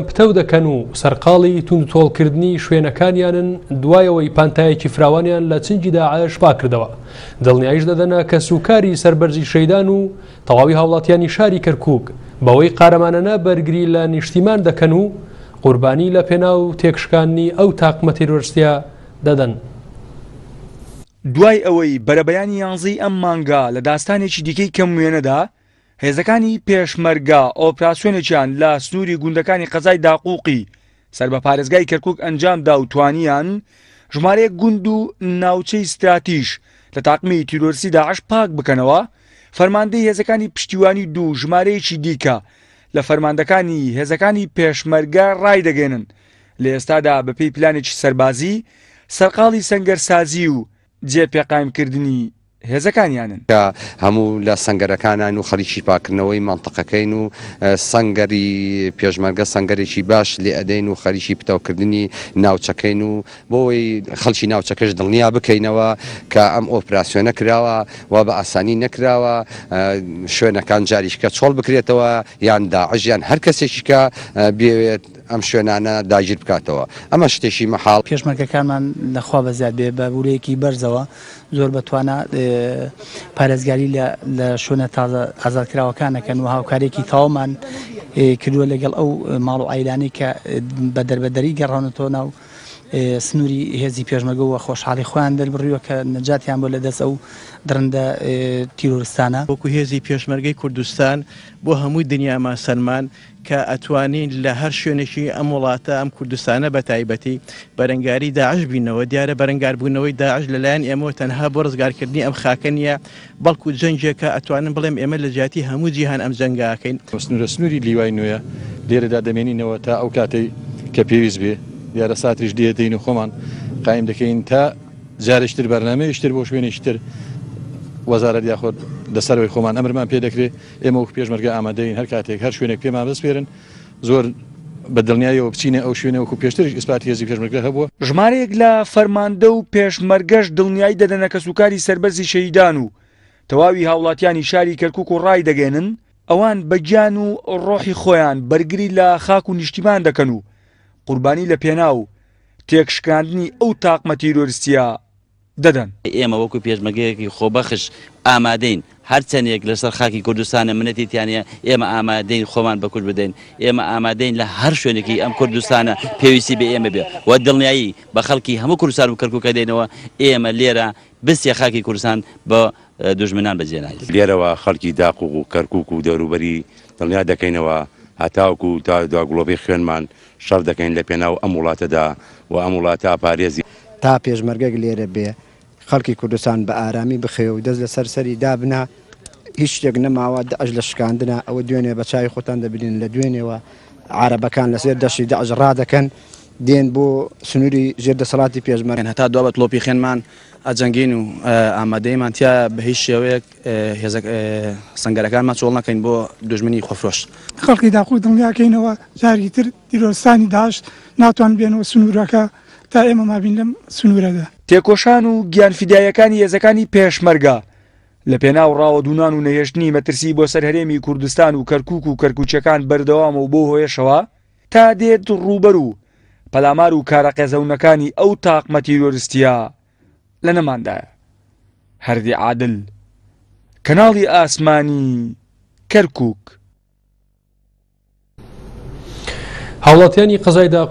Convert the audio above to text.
پتە دەکەن و سەرقاڵی تون تۆڵکردنی شوێنەکانیانن دوایەوەی پانتایەکی فراوانیان لە چنجی داعاش پا کردەوە دڵنیایش دەدەنا کە سوکاری سربەرزی شەیدان و تەواوی هاوڵاتیانی شاری کەرکک بەوەی قارەمانەنا بەرگری لە نیشتیمان دەکەن و قوربانی لە پێنا و تێکشکانی ئەو تاقمە تیرۆستیا دەدەن. دوای ئەوەی بەرەبەیانی یانزی ئەم مانگا لە داستانێکی دیکەی کەم وێنەدا هێزەکانی پێشمەرگا ئۆپراسیۆنێکیان لە سنووری گوندەکانی قەزای داقوقی سەر بە پارێزگای کەرکک ئەنجام داوتوانیان ژمارەیە گوند و ناوچەی استراتیش لە تاقمی تیرۆرسی داعش پاک بکەنەوە فەرماندەی هێزەکانی پشتیوانی دوو ژمارەیەکی دیکە لە فەرماندەکانی هێزەکانی پێشمەرگە ڕای دەگەێنن لە ئێستادا بەپی پلانێکی سەربازی سەرقاڵی سەنگەرسازی و جێ پێقامکردنی هێزەکانیانن هەموو لە سنگەرەکانان و خەریکی پاکردنەوەی منتەقەکەین و سنگەری پێشمەرگە سنگەرێکی باش لێ ئەدەین و خەریکی پتەوکردنی ناوچەکەین و بۆی خەڵکی ناوچەکەش دڵنیا بکەینەوە کە ئەم ئۆپراسسیۆنە کراوە و بە ئاسانی نەکراوە شوێنەکان جاریشکە چۆڵ بکرێتەوە یان داعژیان هەر کەسێکیکە بێوێت ئەم شوێنانە داگیر بکاتەوە ئەمە شتێکی مەحاڵ پێشمەرگەکانمان لەخوا بەزیاد بێ بە بولەیەکی بەرزەوە زۆر بەتوانە پارێزگاری لە شوێنە تازە ئازادکراوەکانەکەن و هاوکارێکی تاوامان کردووە لەگەڵ ئەو ماڵ و ئایلانی کە بە دەربەدەری گەڕانەوە ناو سنووری هێزی پێشمەگە و خۆشحاڵی خۆیان دەربڕیوە کە نەجاتیان بۆ لە دەست ئەو درندە تیرۆستانە وەکو هێزی پێشمەرگەی کوردستان بۆ هەمووی دنیامان سەرمان کە ئەتوانین لە هەر شوێنێکی ئەم وڵاتە ئەم کوردستانە بە تایبەتی بەرەنگاری داعش بینەوە دیارە بەرەنگاربوونەوەی داعش لەلایەن ئێمەوە تەنها بۆ ڕزگارکردنی ئەم خاکە نیە بەڵکو جەنجێکە ئەتوانن بڵێم ئێمە لە جیاتی هەموو جیهان ئەم جەنگاکەین سنوورە سنووری لیوای نوێە لێرەدا دەمێنینەوە تا ئەو کاتەی کە پێویست بێ دیارە ساتریش دێتین و خۆمان قایم دەکەین تا جارشتر بەرنمەیشتر بۆ شوێنیشتر وەزارەت یاخۆت لەسەرەوەی خۆمان ئەمرمان پێ دەکرێت ئێمە و پێشمەرگە ئامادەین هەر کاتێک هەر شوێنێک پێمان بەسپێرن زۆر بە دڵنیایەوە بچینە ئەو شوێنەوەکو پێشترش ئیسپاتی هێزی پێشمەرگە هەبووە ژمارەیەک لە فەرماندە و پێشمەرگەش دڵنیایی دەدەنە کە سوکاری سربەرزی شەیدان و تەواوی هاوڵاتیانی شاری کەرکک و ڕای دەگەێنن ئەوان بەگیان و ڕۆحی خۆیان بەرگری لە خاک و نیشتیمان دەکەن و قوربانی لە پێنا و تێکشکاندنی ئەو تاقمە تیرۆریستیا دەدەن ئێمە وەکو پێشمەگەیەکی خۆبەخش ئامادەین هەرچەندێک لەسەر خاکی کوردستانە منەتیتیانە ئێمە ئامادەین خۆمان بە کورد بدەین ئێمە ئامادەین لە هەر شوێنێکی ئەم کوردستانە پێویستی بە ئێمە بێ و دڵنیایی بە خەڵکی هەموو کوردستان و کەرکوکە دێنەوە ئێمە لێرە بستێ خاکی کوردستان بە دژمنان بەجێنای لێرەوە خەڵکی داقوق و کەرکک و دەوروبەری دڵنیا دەکەینەوە هەتاوکو تا داگوڵۆپی خوێنمان شەر دەکەین لە پێناو ئەم وڵاتەدا و ئەم وڵاتە پارێزی تا پێشمەرگەک لێرە بێ خەڵکی کوردستان بە ئارامی بخێ و دەست لە سەرسەری دابنا هیچ شتێک نەماوە دەعش لە شکاندنە ئەوە دوێنێ بە چای خۆتان دەبین لە دوێنێەوە عربەکان لەسێر دەشی دەعژ ڕادەکەن دێن بۆ سنووری ژێردەسەڵاتی پێشمەرێن هەتا دوابەت لۆپی خێنمان ئەجەنگین و ئامادەیمان تیا بە هیچ شێوەیەک سنگەرەکانمان چۆڵ نەکەین بۆ دژمنی خۆفرۆش خەڵکی داخۆ دڵنیاکەینەوە جاری تر دیرۆستانی داش ناتوان بێنەوە سنوورەکە تا ئێمە مابین لەم سنوورەدا تێکۆشان و گیانفیدایەکانی هێزەکانی پێشمەرگا لە پێناو ڕاوە دوونان و نەهێشتنی مەترسی بۆ سەرهرێمی کوردستان و کەرکک و کەرکوچەکان بەردەوام و بۆ هۆیشەوە تا دێت ڕوبەر و پەلامار و کارەقێزەونەکانی ئەو تاقمە تیرۆریستە لە نەماندایە هەردی عادل کەناڵی ئاسمانی کەرکک هاوڵاتیانی قەزایدا